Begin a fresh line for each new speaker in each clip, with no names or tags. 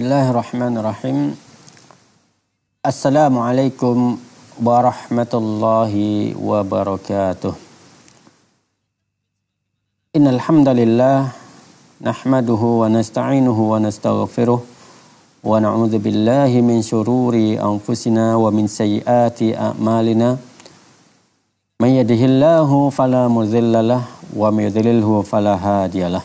Bismillahirrahmanirrahim. Assalamualaikum warahmatullahi wabarakatuh. Innal hamdalillah nahmaduhu wa nasta'inuhu wa nastaghfiruh wa na'udzu billahi min shururi anfusina wa min sayyiati a'malina. May yahdihillahu fala mudhillalah wa may yudlilhu fala hadiyalah.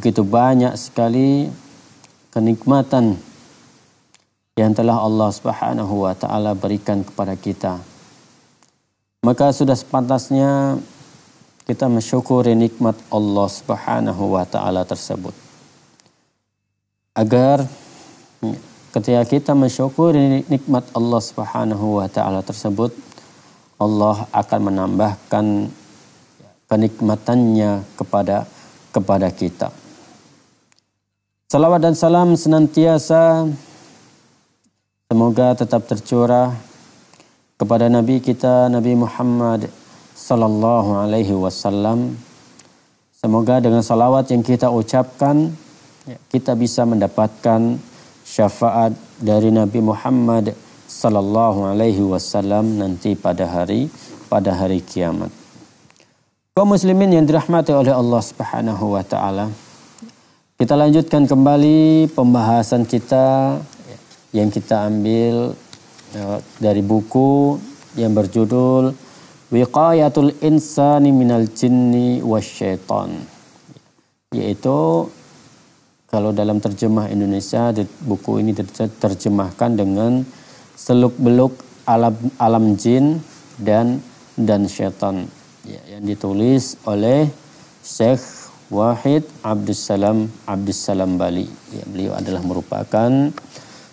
begitu banyak sekali kenikmatan yang telah Allah Subhanahu wa taala berikan kepada kita. Maka sudah sepantasnya kita mensyukuri nikmat Allah Subhanahu wa taala tersebut. Agar ketika kita mensyukuri nikmat Allah Subhanahu wa taala tersebut, Allah akan menambahkan kenikmatannya kepada kepada kita. Salawat dan salam senantiasa semoga tetap tercurah kepada Nabi kita Nabi Muhammad sallallahu alaihi wasallam. Semoga dengan salawat yang kita ucapkan kita bisa mendapatkan syafaat dari Nabi Muhammad sallallahu alaihi wasallam nanti pada hari pada hari kiamat. Kaum muslimin yang dirahmati oleh Allah Subhanahu wa taala. Kita lanjutkan kembali pembahasan kita yang kita ambil ya, dari buku yang berjudul Wiqayatul Insani Minal Jinni Wasyaiton yaitu kalau dalam terjemah Indonesia buku ini terjemahkan dengan seluk-beluk alam alam jin dan dan setan ya, yang ditulis oleh Syekh Wahid Abdussalam Abdussalam Bali. Ya, beliau adalah merupakan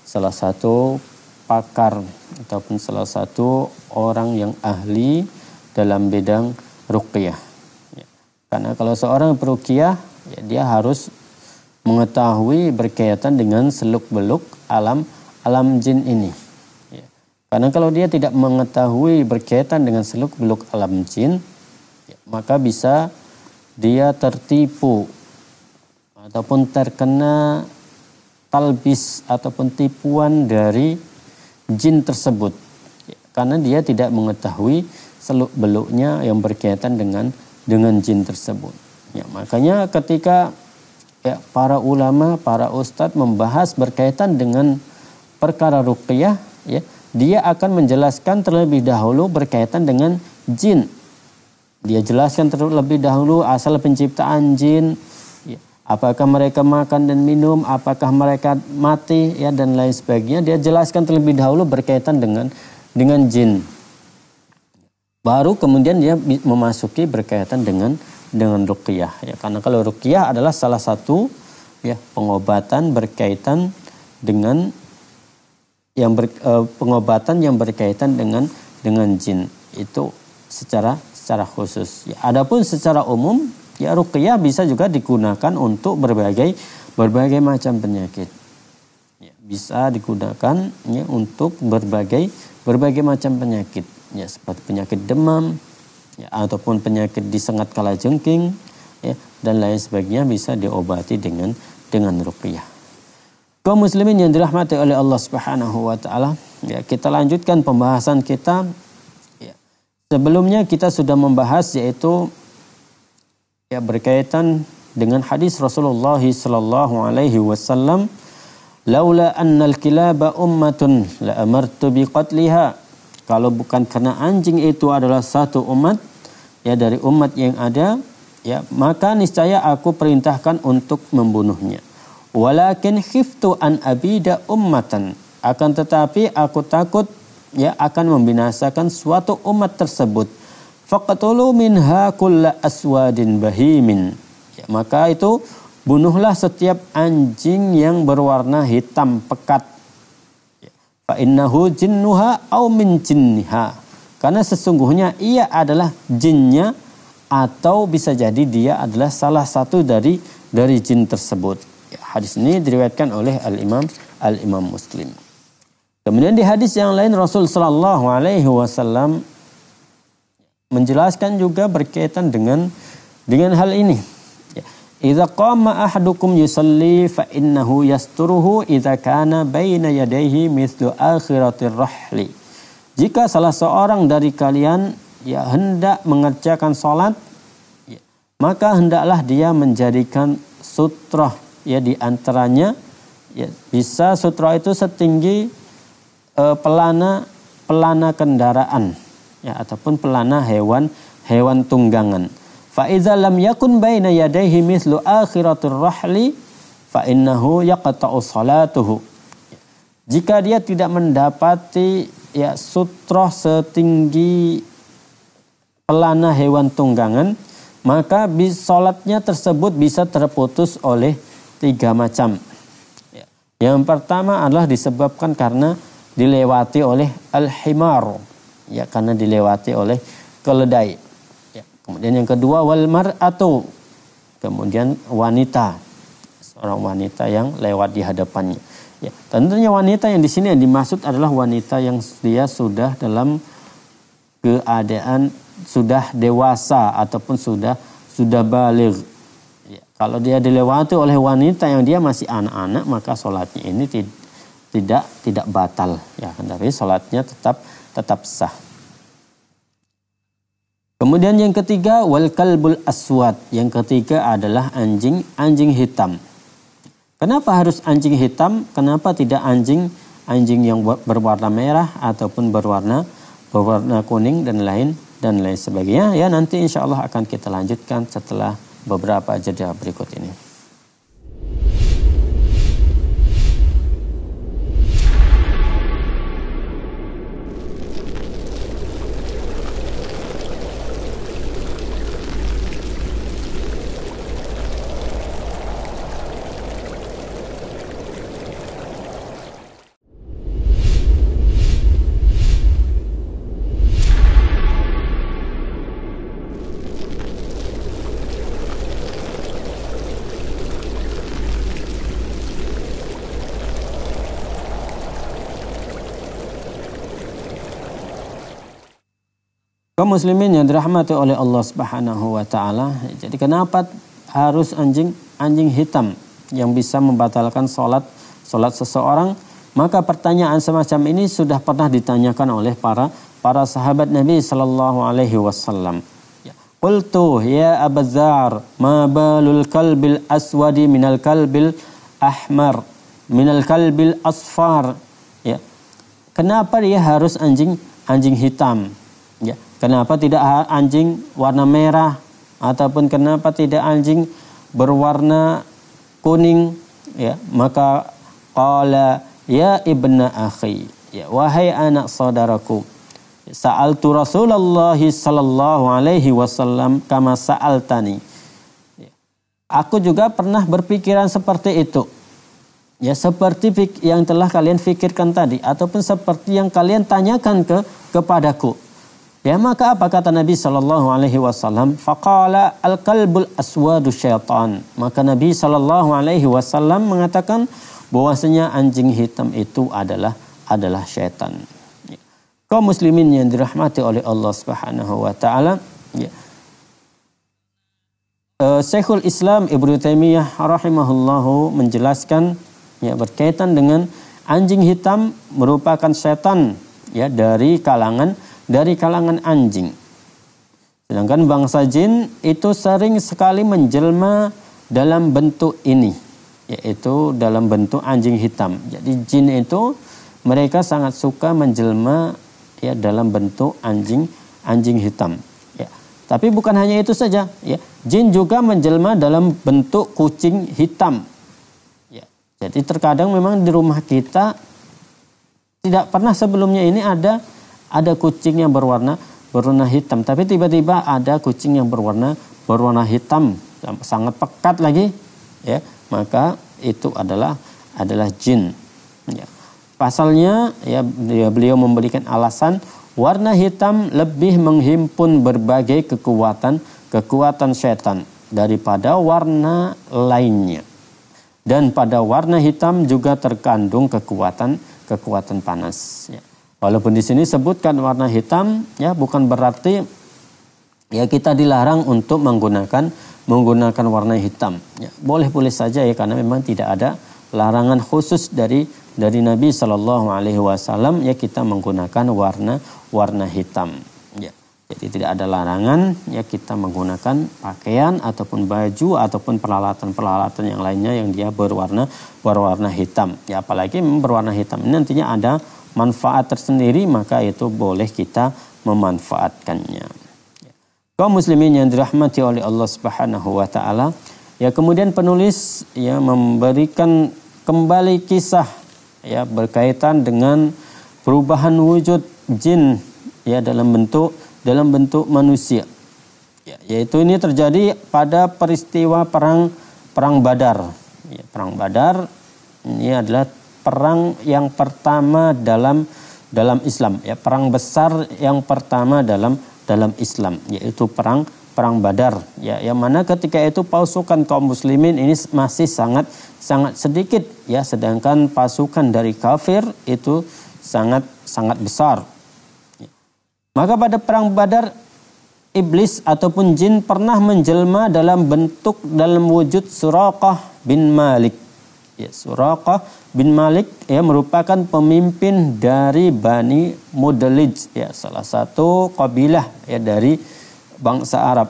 salah satu pakar ataupun salah satu orang yang ahli dalam bidang ruqyah. Ya. Karena kalau seorang peruqyah ya dia harus mengetahui berkaitan dengan seluk-beluk alam alam jin ini. Ya. Karena kalau dia tidak mengetahui berkaitan dengan seluk-beluk alam jin, ya, maka bisa dia tertipu ataupun terkena talbis ataupun tipuan dari jin tersebut karena dia tidak mengetahui seluk beluknya yang berkaitan dengan dengan jin tersebut. Ya, makanya ketika ya, para ulama, para ustadz membahas berkaitan dengan perkara ruqyah, ya, dia akan menjelaskan terlebih dahulu berkaitan dengan jin dia jelaskan terlebih dahulu asal penciptaan jin, ya, apakah mereka makan dan minum, apakah mereka mati ya dan lain sebagainya. Dia jelaskan terlebih dahulu berkaitan dengan dengan jin. Baru kemudian dia memasuki berkaitan dengan dengan ruqyah ya karena kalau ruqyah adalah salah satu ya pengobatan berkaitan dengan yang ber, eh, pengobatan yang berkaitan dengan dengan jin itu secara secara khusus. Ya, adapun secara umum ya ruqyah bisa juga digunakan untuk berbagai berbagai macam penyakit. Ya, bisa digunakan ya untuk berbagai berbagai macam penyakit. Ya seperti penyakit demam ya, ataupun penyakit disengat kala jengking ya dan lain sebagainya bisa diobati dengan dengan ruqyah. Kaum muslimin yang dirahmati oleh Allah Subhanahu wa taala, ya kita lanjutkan pembahasan kita Sebelumnya kita sudah membahas yaitu ya berkaitan dengan hadis Rasulullah sallallahu alaihi wasallam laula annal kilaba ummatun la amartu biqatliha kalau bukan karena anjing itu adalah satu umat ya dari umat yang ada ya maka niscaya aku perintahkan untuk membunuhnya walakin khiftu an abida ummatan akan tetapi aku takut ya akan membinasakan suatu umat tersebut. Faqatulu minha kulla aswadin bahimin. Ya, maka itu bunuhlah setiap anjing yang berwarna hitam pekat. Ya, fa innahu jinnuha au min jinniha. Karena sesungguhnya ia adalah jinnya atau bisa jadi dia adalah salah satu dari dari jin tersebut. Ya, hadis ini diriwayatkan oleh Al-Imam Al-Imam Muslim. Kemudian di hadis yang lain Rasul Shallallahu Alaihi Wasallam menjelaskan juga berkaitan dengan dengan hal ini. Ya, iza qama ahdukum yusalli fa innahu yasturuhu iza kana baina yadehi mithlu akhiratir rahli. Jika salah seorang dari kalian ya hendak mengerjakan salat ya, maka hendaklah dia menjadikan sutra ya di antaranya ya bisa sutra itu setinggi Eh, pelana pelana kendaraan ya ataupun pelana hewan hewan tunggangan. Fa iza lam yakun baina yadayhi mithlu akhiratur rahli fa innahu yaqta'u salatuhu. Jika dia tidak mendapati ya sutroh setinggi pelana hewan tunggangan, maka solatnya tersebut bisa terputus oleh tiga macam. Ya. Yang pertama adalah disebabkan karena dilewati oleh al-himar ya karena dilewati oleh keledai ya. kemudian yang kedua walmar atau kemudian wanita seorang wanita yang lewat di hadapannya ya tentunya wanita yang di sini yang dimaksud adalah wanita yang dia sudah dalam keadaan sudah dewasa ataupun sudah sudah balik ya. kalau dia dilewati oleh wanita yang dia masih anak-anak maka sholatnya ini tidak tidak tidak batal ya dari sholatnya tetap tetap sah. Kemudian yang ketiga wal kalbul aswad. Yang ketiga adalah anjing anjing hitam. Kenapa harus anjing hitam? Kenapa tidak anjing anjing yang berwarna merah ataupun berwarna berwarna kuning dan lain dan lain sebagainya? Ya nanti insyaallah akan kita lanjutkan setelah beberapa jeda berikut ini. kaum muslimin yang dirahmati oleh Allah Subhanahu wa taala. Jadi kenapa harus anjing anjing hitam yang bisa membatalkan salat salat seseorang? Maka pertanyaan semacam ini sudah pernah ditanyakan oleh para para sahabat Nabi sallallahu alaihi wasallam. Ya, Qultu ya Abazar ma balul kalbil aswadi minal kalbil ahmar minal kalbil asfar ya. Kenapa dia harus anjing anjing hitam? Ya. Kenapa tidak anjing warna merah ataupun kenapa tidak anjing berwarna kuning ya maka qala ya ibna akhi ya wahai anak saudaraku sa'altu Rasulullah sallallahu alaihi wasallam kama sa'altani ya. aku juga pernah berpikiran seperti itu ya seperti yang telah kalian pikirkan tadi ataupun seperti yang kalian tanyakan ke kepadaku Ya maka apa kata Nabi Shallallahu Alaihi Wasallam? Fakala al kalbul aswadu syaitan. Maka Nabi Shallallahu Alaihi Wasallam mengatakan bahwasanya anjing hitam itu adalah adalah syaitan. Ya. Kau muslimin yang dirahmati oleh Allah Subhanahu Wa Taala. Ya. Eh, Syekhul Islam Ibnu Taimiyah rahimahullahu menjelaskan ya berkaitan dengan anjing hitam merupakan setan ya dari kalangan dari kalangan anjing. Sedangkan bangsa jin itu sering sekali menjelma dalam bentuk ini, yaitu dalam bentuk anjing hitam. Jadi jin itu mereka sangat suka menjelma ya dalam bentuk anjing anjing hitam. Ya. Tapi bukan hanya itu saja, ya. Jin juga menjelma dalam bentuk kucing hitam. Ya. Jadi terkadang memang di rumah kita tidak pernah sebelumnya ini ada ada kucing yang berwarna berwarna hitam tapi tiba-tiba ada kucing yang berwarna berwarna hitam sangat pekat lagi ya maka itu adalah adalah jin ya. pasalnya ya, ya beliau memberikan alasan warna hitam lebih menghimpun berbagai kekuatan kekuatan setan daripada warna lainnya dan pada warna hitam juga terkandung kekuatan kekuatan panas ya. Walaupun di sini sebutkan warna hitam ya bukan berarti ya kita dilarang untuk menggunakan menggunakan warna hitam. Ya, boleh boleh saja ya karena memang tidak ada larangan khusus dari dari Nabi Shallallahu Alaihi Wasallam ya kita menggunakan warna warna hitam. Ya. Jadi tidak ada larangan ya kita menggunakan pakaian ataupun baju ataupun peralatan-peralatan yang lainnya yang dia berwarna berwarna hitam. Ya apalagi berwarna hitam ini nantinya ada manfaat tersendiri maka itu boleh kita memanfaatkannya. Kaum muslimin yang dirahmati oleh Allah Subhanahu wa taala, ya kemudian penulis ya memberikan kembali kisah ya berkaitan dengan perubahan wujud jin ya dalam bentuk dalam bentuk manusia. Ya, yaitu ini terjadi pada peristiwa perang perang Badar. Ya, perang Badar ini adalah perang yang pertama dalam dalam Islam ya perang besar yang pertama dalam dalam Islam yaitu perang perang Badar ya yang mana ketika itu pasukan kaum muslimin ini masih sangat sangat sedikit ya sedangkan pasukan dari kafir itu sangat sangat besar maka pada perang Badar iblis ataupun jin pernah menjelma dalam bentuk dalam wujud Suraqah bin Malik Ya, Suraqah bin Malik ya merupakan pemimpin dari Bani Mudalij ya salah satu kabilah ya dari bangsa Arab.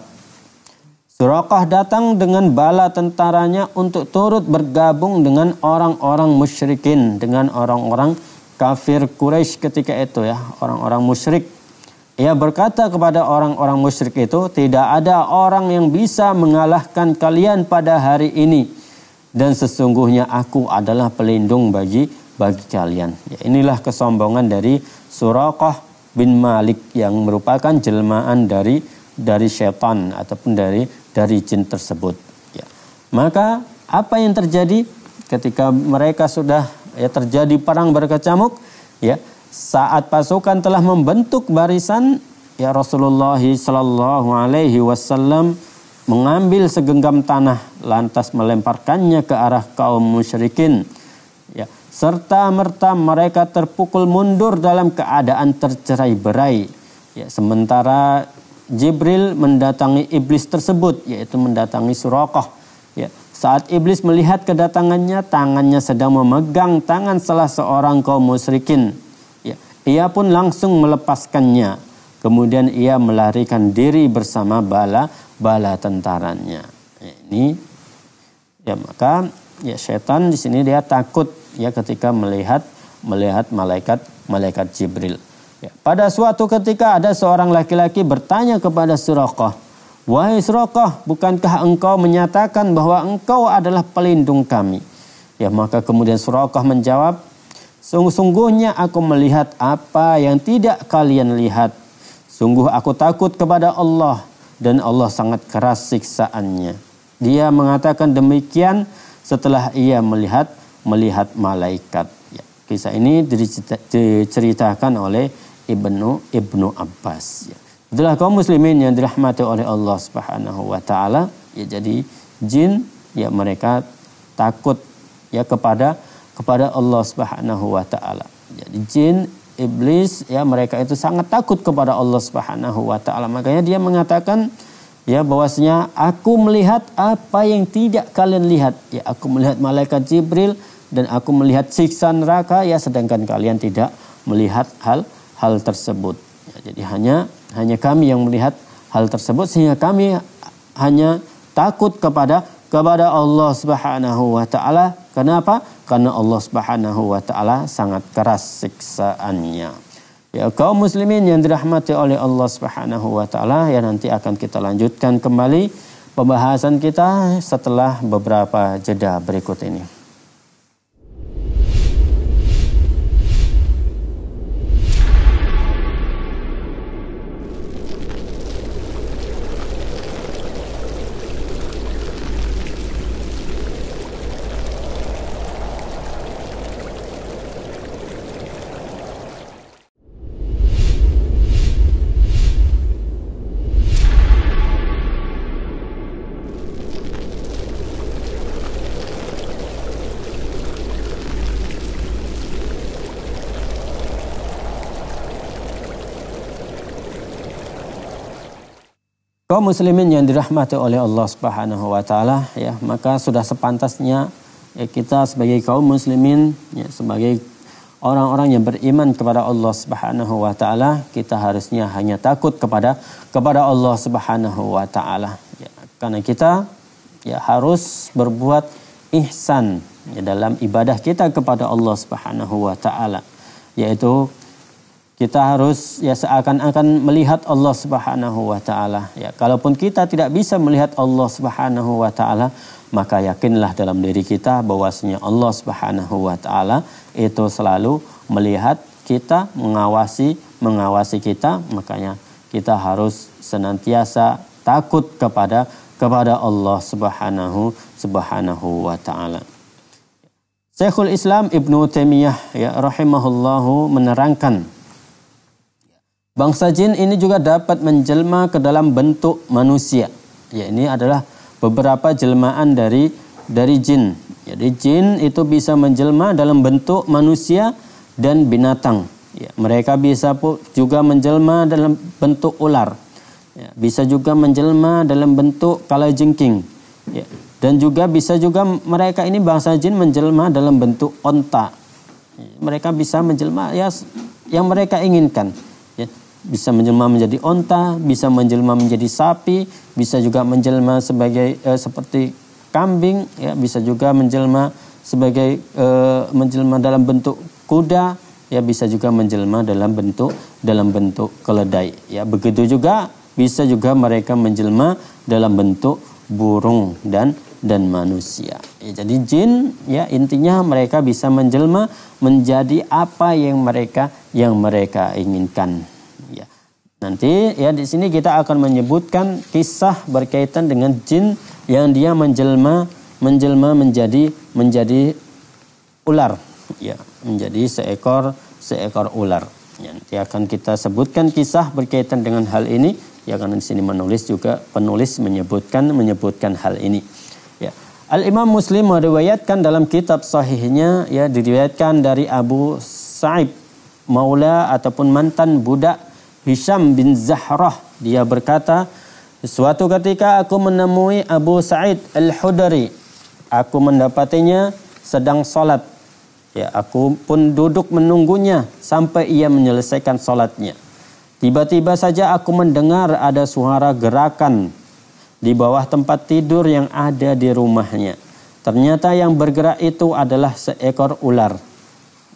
Suraqah datang dengan bala tentaranya untuk turut bergabung dengan orang-orang musyrikin, dengan orang-orang kafir Quraisy ketika itu ya, orang-orang musyrik. Ia berkata kepada orang-orang musyrik itu, "Tidak ada orang yang bisa mengalahkan kalian pada hari ini." dan sesungguhnya aku adalah pelindung bagi bagi kalian. Ya, inilah kesombongan dari Suraqah bin Malik yang merupakan jelmaan dari dari setan ataupun dari dari jin tersebut. Ya. Maka apa yang terjadi ketika mereka sudah ya terjadi perang berkecamuk ya saat pasukan telah membentuk barisan ya Rasulullah Shallallahu Alaihi Wasallam mengambil segenggam tanah lantas melemparkannya ke arah kaum musyrikin. Ya, serta merta mereka terpukul mundur dalam keadaan tercerai-berai. Ya, sementara Jibril mendatangi iblis tersebut yaitu mendatangi Surakoh. Ya, saat iblis melihat kedatangannya, tangannya sedang memegang tangan salah seorang kaum musyrikin. Ya, ia pun langsung melepaskannya Kemudian ia melarikan diri bersama bala bala tentaranya. Ya, ini ya maka ya setan di sini dia takut ya ketika melihat melihat malaikat malaikat Jibril. Ya, pada suatu ketika ada seorang laki-laki bertanya kepada Surakoh, Wahai Surakoh, bukankah engkau menyatakan bahwa engkau adalah pelindung kami? Ya maka kemudian Surakoh menjawab, Sungguh-sungguhnya aku melihat apa yang tidak kalian lihat Sungguh aku takut kepada Allah dan Allah sangat keras siksaannya. Dia mengatakan demikian setelah ia melihat melihat malaikat. Ya, kisah ini diceritakan oleh Ibnu Ibnu Abbas. Ya. Itulah kaum muslimin yang dirahmati oleh Allah Subhanahu wa taala. Ya jadi jin ya mereka takut ya kepada kepada Allah Subhanahu wa taala. Jadi jin iblis ya mereka itu sangat takut kepada Allah Subhanahu wa taala. Makanya dia mengatakan ya bahwasanya aku melihat apa yang tidak kalian lihat. Ya aku melihat malaikat Jibril dan aku melihat siksa neraka ya sedangkan kalian tidak melihat hal hal tersebut. Ya, jadi hanya hanya kami yang melihat hal tersebut sehingga kami hanya takut kepada kepada Allah Subhanahu wa taala. Kenapa? karena Allah Subhanahu wa taala sangat keras siksaannya. Ya, kaum muslimin yang dirahmati oleh Allah Subhanahu wa taala ya nanti akan kita lanjutkan kembali pembahasan kita setelah beberapa jeda berikut ini. Kau muslimin yang dirahmati oleh Allah Subhanahu wa taala ya, maka sudah sepantasnya ya, kita sebagai kaum muslimin ya, sebagai orang-orang yang beriman kepada Allah Subhanahu wa taala, kita harusnya hanya takut kepada kepada Allah Subhanahu wa taala ya, karena kita ya harus berbuat ihsan ya, dalam ibadah kita kepada Allah Subhanahu wa taala yaitu kita harus ya seakan-akan melihat Allah Subhanahu wa taala ya kalaupun kita tidak bisa melihat Allah Subhanahu wa taala maka yakinlah dalam diri kita bahwasanya Allah Subhanahu wa taala itu selalu melihat kita mengawasi mengawasi kita makanya kita harus senantiasa takut kepada kepada Allah Subhanahu Subhanahu wa taala Syekhul Islam Ibnu Taimiyah ya rahimahullahu menerangkan Bangsa jin ini juga dapat menjelma ke dalam bentuk manusia. Ya, ini adalah beberapa jelmaan dari dari jin. Jadi jin itu bisa menjelma dalam bentuk manusia dan binatang. Ya, mereka bisa juga menjelma dalam bentuk ular. Ya, bisa juga menjelma dalam bentuk kalajengking. Ya, dan juga bisa juga mereka ini bangsa jin menjelma dalam bentuk onta. Ya, mereka bisa menjelma ya yang mereka inginkan bisa menjelma menjadi onta, bisa menjelma menjadi sapi, bisa juga menjelma sebagai e, seperti kambing, ya bisa juga menjelma sebagai e, menjelma dalam bentuk kuda, ya bisa juga menjelma dalam bentuk dalam bentuk keledai. Ya begitu juga bisa juga mereka menjelma dalam bentuk burung dan dan manusia. Ya, jadi jin ya intinya mereka bisa menjelma menjadi apa yang mereka yang mereka inginkan. Nanti ya di sini kita akan menyebutkan kisah berkaitan dengan jin yang dia menjelma menjelma menjadi menjadi ular ya menjadi seekor seekor ular. Ya, nanti akan kita sebutkan kisah berkaitan dengan hal ini ya karena di sini menulis juga penulis menyebutkan menyebutkan hal ini. Ya. Al Imam Muslim meriwayatkan dalam kitab sahihnya ya diriwayatkan dari Abu Sa'ib maula ataupun mantan budak Hisham bin Zahrah. Dia berkata, Suatu ketika aku menemui Abu Sa'id Al-Hudari. Aku mendapatinya sedang sholat. Ya, aku pun duduk menunggunya sampai ia menyelesaikan sholatnya. Tiba-tiba saja aku mendengar ada suara gerakan di bawah tempat tidur yang ada di rumahnya. Ternyata yang bergerak itu adalah seekor ular.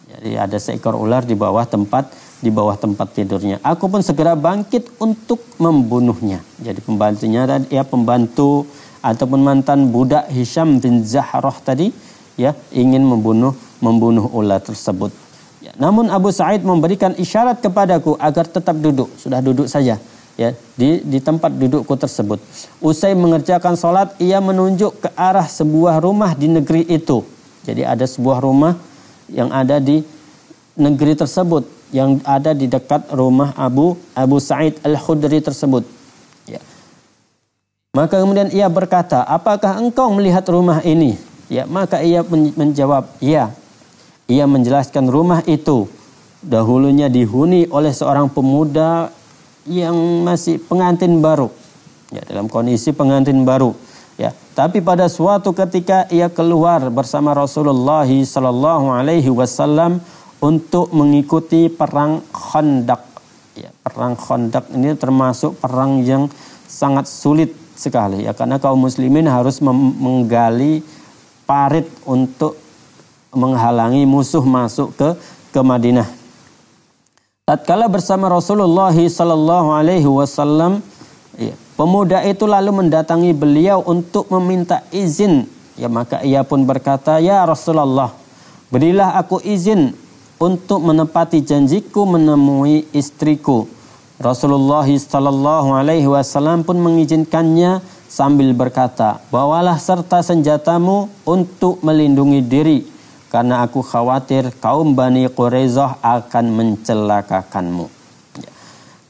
Jadi ada seekor ular di bawah tempat di bawah tempat tidurnya. Aku pun segera bangkit untuk membunuhnya. Jadi pembantunya tadi ya pembantu ataupun mantan budak Hisham bin Zahrah tadi ya ingin membunuh membunuh ular tersebut. Ya, namun Abu Sa'id memberikan isyarat kepadaku agar tetap duduk. Sudah duduk saja ya di di tempat dudukku tersebut. Usai mengerjakan sholat, ia menunjuk ke arah sebuah rumah di negeri itu. Jadi ada sebuah rumah yang ada di negeri tersebut yang ada di dekat rumah Abu Abu Sa'id Al-Khudri tersebut. Ya. Maka kemudian ia berkata, "Apakah engkau melihat rumah ini?" Ya, maka ia menjawab, "Ya." Ia menjelaskan rumah itu dahulunya dihuni oleh seorang pemuda yang masih pengantin baru. Ya, dalam kondisi pengantin baru. Ya, tapi pada suatu ketika ia keluar bersama Rasulullah sallallahu alaihi wasallam untuk mengikuti perang Khandaq. Ya, perang Khandaq ini termasuk perang yang sangat sulit sekali ya karena kaum muslimin harus menggali parit untuk menghalangi musuh masuk ke ke Madinah. Tatkala bersama Rasulullah Sallallahu Alaihi Wasallam, ya, pemuda itu lalu mendatangi beliau untuk meminta izin. Ya maka ia pun berkata, ya Rasulullah, berilah aku izin untuk menepati janjiku menemui istriku. Rasulullah Sallallahu Alaihi Wasallam pun mengizinkannya sambil berkata, bawalah serta senjatamu untuk melindungi diri, karena aku khawatir kaum Bani Quraisyah akan mencelakakanmu. Ya.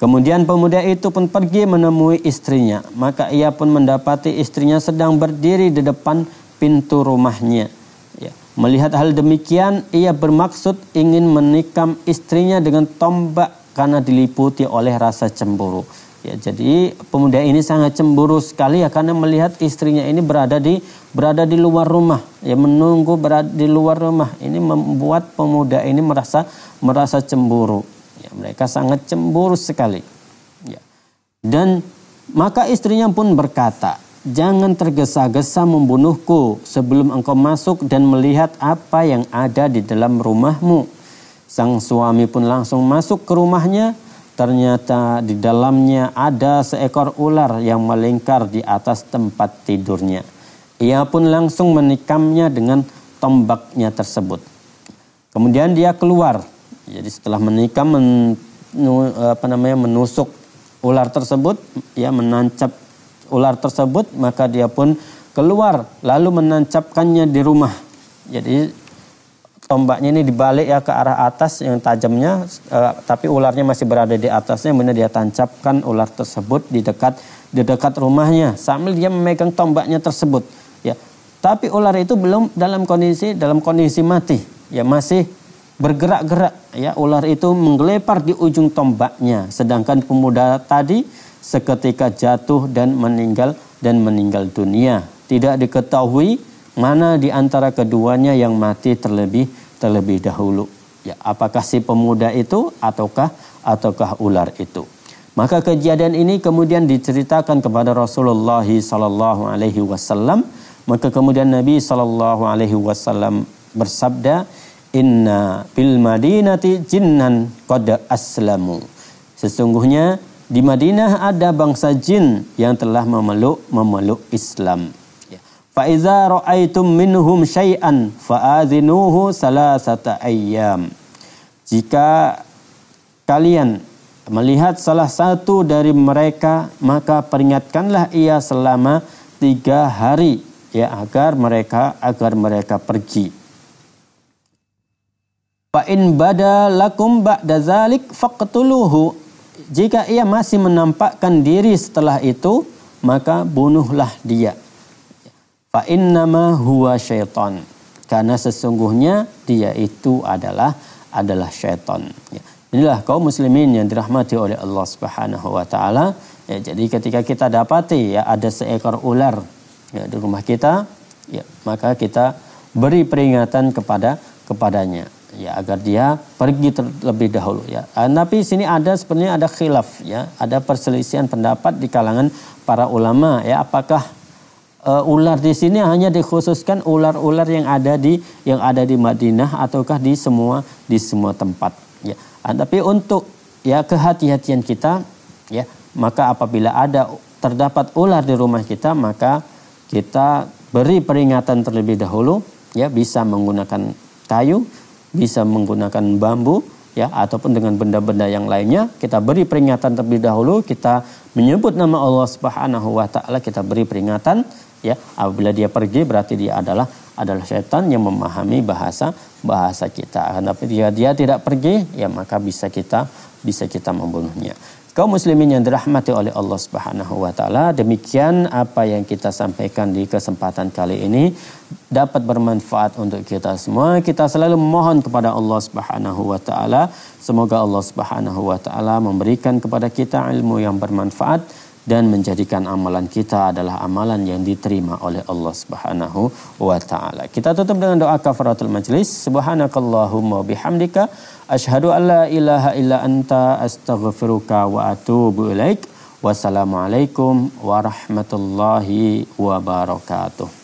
Kemudian pemuda itu pun pergi menemui istrinya, maka ia pun mendapati istrinya sedang berdiri di depan pintu rumahnya Melihat hal demikian, ia bermaksud ingin menikam istrinya dengan tombak karena diliputi oleh rasa cemburu. Ya, jadi pemuda ini sangat cemburu sekali ya karena melihat istrinya ini berada di berada di luar rumah, ya menunggu berada di luar rumah. Ini membuat pemuda ini merasa merasa cemburu. Ya, mereka sangat cemburu sekali. Ya. Dan maka istrinya pun berkata, Jangan tergesa-gesa membunuhku sebelum engkau masuk dan melihat apa yang ada di dalam rumahmu. Sang suami pun langsung masuk ke rumahnya. Ternyata di dalamnya ada seekor ular yang melingkar di atas tempat tidurnya. Ia pun langsung menikamnya dengan tombaknya tersebut. Kemudian dia keluar. Jadi setelah menikam men, apa namanya menusuk ular tersebut, ia menancap ular tersebut, maka dia pun keluar lalu menancapkannya di rumah. Jadi tombaknya ini dibalik ya ke arah atas yang tajamnya, eh, tapi ularnya masih berada di atasnya. benar dia tancapkan ular tersebut di dekat di dekat rumahnya sambil dia memegang tombaknya tersebut. Ya, tapi ular itu belum dalam kondisi dalam kondisi mati, ya masih bergerak-gerak ya ular itu menggelepar di ujung tombaknya sedangkan pemuda tadi seketika jatuh dan meninggal dan meninggal dunia tidak diketahui mana di antara keduanya yang mati terlebih terlebih dahulu ya apakah si pemuda itu ataukah ataukah ular itu maka kejadian ini kemudian diceritakan kepada Rasulullah sallallahu alaihi wasallam maka kemudian Nabi sallallahu alaihi wasallam bersabda Inna bil Madinati jinnan qad aslamu. Sesungguhnya di Madinah ada bangsa jin yang telah memeluk memeluk Islam. Ya. iza ra'aitum minhum syai'an fa'adhinuhu salasata ayyam. Jika kalian melihat salah satu dari mereka maka peringatkanlah ia selama tiga hari ya agar mereka agar mereka pergi Fa in bada lakum ba'da zalik faqtuluhu. Jika ia masih menampakkan diri setelah itu, maka bunuhlah dia. Fa innama huwa syaitan. Karena sesungguhnya dia itu adalah adalah syaitan. Ya. Inilah kaum muslimin yang dirahmati oleh Allah Subhanahu wa taala. Ya, jadi ketika kita dapati ya ada seekor ular ya, di rumah kita, ya, maka kita beri peringatan kepada kepadanya ya agar dia pergi terlebih dahulu ya. Eh, tapi sini ada sebenarnya ada khilaf ya, ada perselisihan pendapat di kalangan para ulama ya apakah uh, ular di sini hanya dikhususkan ular-ular yang ada di yang ada di Madinah ataukah di semua di semua tempat ya. Eh, tapi untuk ya kehati-hatian kita ya, maka apabila ada terdapat ular di rumah kita maka kita beri peringatan terlebih dahulu ya bisa menggunakan kayu bisa menggunakan bambu ya ataupun dengan benda-benda yang lainnya kita beri peringatan terlebih dahulu kita menyebut nama Allah Subhanahu wa taala kita beri peringatan ya apabila dia pergi berarti dia adalah adalah setan yang memahami bahasa bahasa kita. Tapi jika dia tidak pergi ya maka bisa kita bisa kita membunuhnya. Kaum muslimin yang dirahmati oleh Allah Subhanahu wa taala, demikian apa yang kita sampaikan di kesempatan kali ini dapat bermanfaat untuk kita semua. Kita selalu memohon kepada Allah Subhanahu wa taala, semoga Allah Subhanahu wa taala memberikan kepada kita ilmu yang bermanfaat dan menjadikan amalan kita adalah amalan yang diterima oleh Allah Subhanahu wa taala. Kita tutup dengan doa kafaratul majlis. Subhanakallahumma bihamdika asyhadu an la ilaha illa anta astaghfiruka wa atubu ilaik. Wassalamualaikum warahmatullahi wabarakatuh.